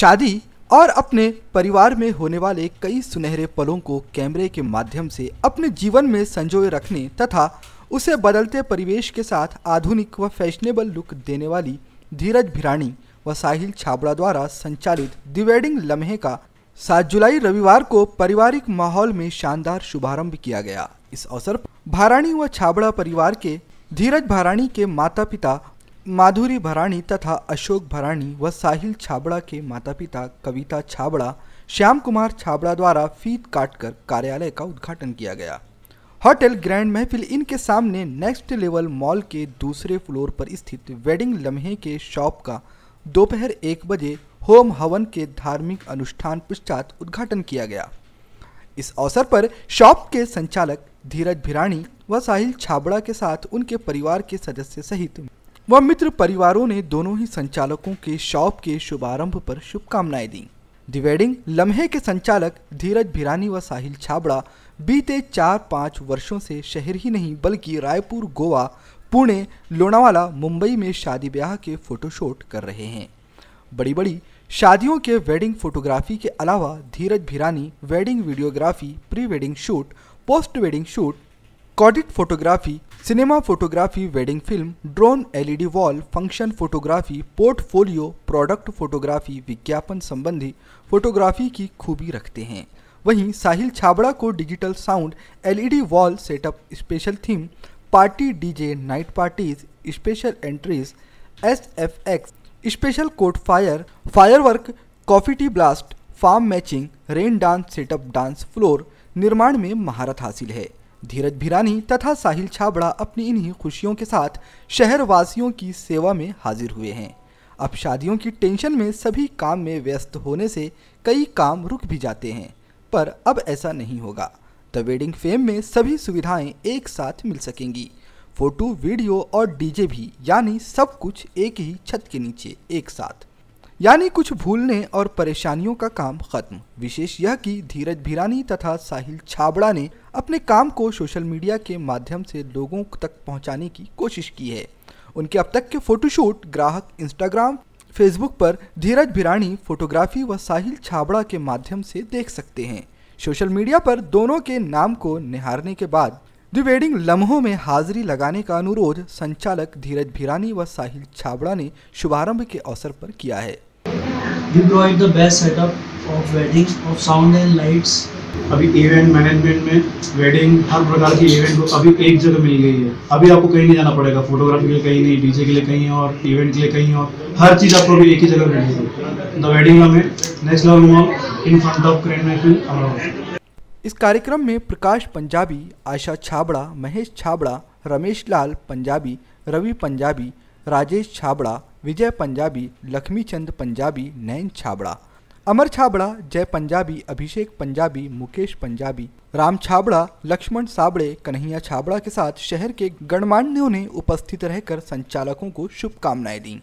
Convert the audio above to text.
शादी और अपने परिवार में होने वाले कई सुनहरे पलों को कैमरे के माध्यम से अपने जीवन में संजोए रखने तथा उसे बदलते परिवेश के साथ आधुनिक व फैशनेबल लुक देने वाली धीरज भिराणी व साहिल छाबड़ा द्वारा संचालित दिवेडिंग लम्हे का सात जुलाई रविवार को पारिवारिक माहौल में शानदार शुभारंभ किया गया इस अवसर पर भाराणी व छाबड़ा परिवार के धीरज भाराणी के माता पिता माधुरी भराणी तथा अशोक भराणी व साहिल छाबड़ा के माता पिता कविता छाबड़ा श्याम कुमार छाबड़ा द्वारा फीत काटकर कार्यालय का उद्घाटन किया गया होटल ग्रैंड महफिल इनके सामने नेक्स्ट लेवल मॉल के दूसरे फ्लोर पर स्थित वेडिंग लम्हे के शॉप का दोपहर एक बजे होम हवन के धार्मिक अनुष्ठान पश्चात उद्घाटन किया गया इस अवसर पर शॉप के संचालक धीरज भिराणी व साहिल छाबड़ा के साथ उनके परिवार के सदस्य सहित व मित्र परिवारों ने दोनों ही संचालकों के शॉप के शुभारंभ पर शुभकामनाएं दी दी वेडिंग लम्हे के संचालक धीरज भिरानी व साहिल छाबड़ा बीते चार पाँच वर्षों से शहर ही नहीं बल्कि रायपुर गोवा पुणे लोनावाला मुंबई में शादी ब्याह के फोटोशूट कर रहे हैं बड़ी बड़ी शादियों के वेडिंग फोटोग्राफी के अलावा Dheeraj Bhirani wedding videography pre wedding shoot post wedding shoot recorded photography cinema photography wedding film drone LED wall function photography portfolio product photography विज्ञापन संबंधी फोटोग्राफी की खूबी रखते हैं वहीं साहिल छाबड़ा को digital sound LED wall setup special theme party DJ night parties special entries S F X special cold fire firework confetti blast foam matching rain dance setup dance floor निर्माण में महारत हासिल है धीरज भिरानी तथा साहिल छाबड़ा अपनी इन्हीं खुशियों के साथ शहरवासियों की सेवा में हाजिर हुए हैं अब शादियों की टेंशन में सभी काम में व्यस्त होने से कई काम रुक भी जाते हैं पर अब ऐसा नहीं होगा द वेडिंग फेम में सभी सुविधाएं एक साथ मिल सकेंगी फोटो वीडियो और डीजे भी यानी सब कुछ एक ही छत के नीचे एक साथ यानी कुछ भूलने और परेशानियों का काम खत्म विशेष यह कि धीरज भिरानी तथा साहिल छाबड़ा ने अपने काम को सोशल मीडिया के माध्यम से लोगों तक पहुंचाने की कोशिश की है उनके अब तक के फोटोशूट ग्राहक इंस्टाग्राम फेसबुक पर धीरज भिरानी फोटोग्राफी व साहिल छाबड़ा के माध्यम से देख सकते हैं सोशल मीडिया पर दोनों के नाम को निहारने के बाद द्विवेडिंग लम्हों में हाजिरी लगाने का अनुरोध संचालक धीरज भिरानी व साहिल छाबड़ा ने शुभारंभ के अवसर पर किया है We provide the best setup of wedding, of sound and lights. अभी इवेंट मैनेजमेंट में वेडिंग हर प्रकार की इवेंट को अभी एक जगह मिल गई है अभी आपको कहीं नहीं जाना पड़ेगा फोटोग्राफी के लिए कहीं नहीं डीजे के लिए कहीं और इवेंट के लिए कहीं और हर चीज़ आपको अभी एक ही जगह मिलेगी द वेडिंग हमें next level mall in front of grand Mahfil इस कार्यक्रम में प्रकाश पंजाबी आशा छाबड़ा महेश छाबड़ा रमेश लाल पंजाबी रवि पंजाबी राजेश छाबड़ा विजय पंजाबी लक्ष्मी चंद पंजाबी नयन छाबड़ा अमर छाबड़ा जय पंजाबी अभिषेक पंजाबी मुकेश पंजाबी राम छाबड़ा लक्ष्मण साबड़े कन्हैया छाबड़ा के साथ शहर के गणमान्यों ने उपस्थित रहकर संचालकों को शुभकामनाएं दी